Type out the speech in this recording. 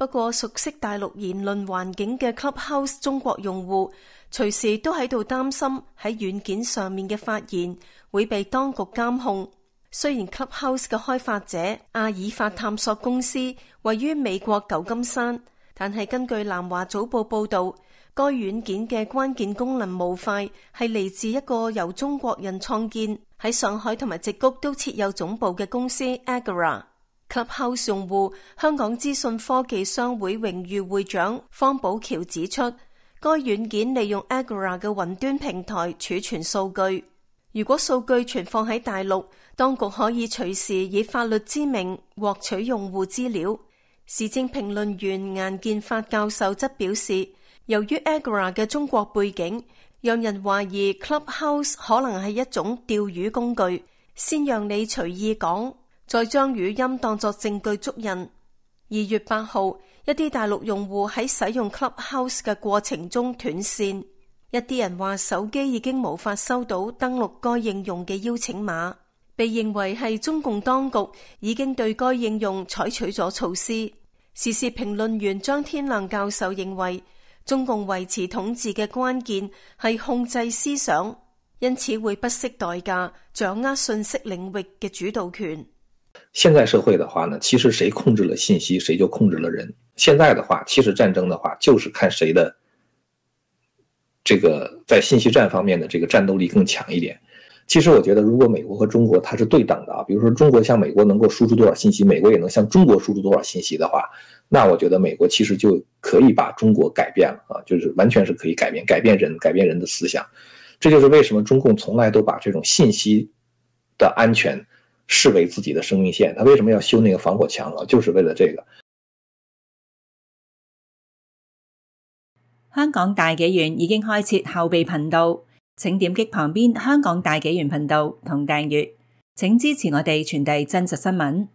不過，熟悉大陸言論環境嘅 c l u p House 中國用戶隨時都喺度擔心喺軟件上面嘅發言會被當局監控。雖然 c l u p House 嘅開發者阿爾法探索公司位於美國舊金山，但係根據南華早報報導，該軟件嘅關鍵功能模块係嚟自一個由中國人創建、喺上海同埋直谷都設有總部嘅公司 Agora。Clubhouse 用户、香港资讯科技商会荣誉会长方宝桥指出，该软件利用 Agora 嘅云端平台储存数据，如果数据存放喺大陆，当局可以随时以法律之名获取用户资料。时政评论员颜建发教授则表示，由于 Agora 嘅中国背景，让人怀疑 Clubhouse 可能系一种钓鱼工具，先让你随意讲。再将语音当作证据足印。二月八号，一啲大陆用户喺使用 Clubhouse 嘅过程中断线，一啲人话手机已经无法收到登录该应用嘅邀请码，被认为系中共当局已经对该应用采取咗措施。时事评论员张天亮教授认为，中共维持统治嘅关键系控制思想，因此会不惜代价掌握信息领域嘅主导权。现在社会的话呢，其实谁控制了信息，谁就控制了人。现在的话，其实战争的话，就是看谁的这个在信息战方面的这个战斗力更强一点。其实我觉得，如果美国和中国它是对等的啊，比如说中国向美国能够输出多少信息，美国也能向中国输出多少信息的话，那我觉得美国其实就可以把中国改变了啊，就是完全是可以改变、改变人、改变人的思想。这就是为什么中共从来都把这种信息的安全。视为自己的生命线，他为什么要修那个防火墙啊？就是为了这个。香港大纪元已经开设后备频道，请点击旁边“香港大纪元频道”同订阅，请支持我哋传递真实新闻。